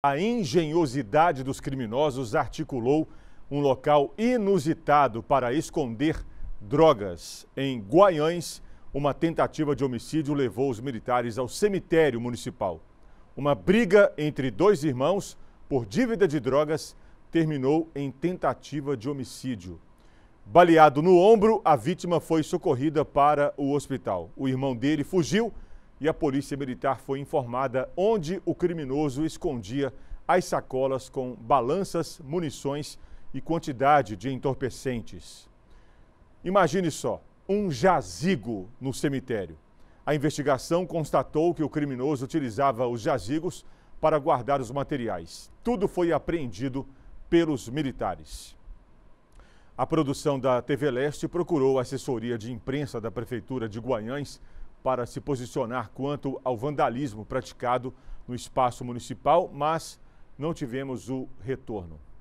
A engenhosidade dos criminosos articulou um local inusitado para esconder drogas. Em Guaiães, uma tentativa de homicídio levou os militares ao cemitério municipal. Uma briga entre dois irmãos por dívida de drogas terminou em tentativa de homicídio. Baleado no ombro, a vítima foi socorrida para o hospital. O irmão dele fugiu e a polícia militar foi informada onde o criminoso escondia as sacolas com balanças, munições e quantidade de entorpecentes. Imagine só, um jazigo no cemitério. A investigação constatou que o criminoso utilizava os jazigos para guardar os materiais. Tudo foi apreendido pelos militares. A produção da TV Leste procurou a assessoria de imprensa da Prefeitura de Guanhães para se posicionar quanto ao vandalismo praticado no espaço municipal, mas não tivemos o retorno.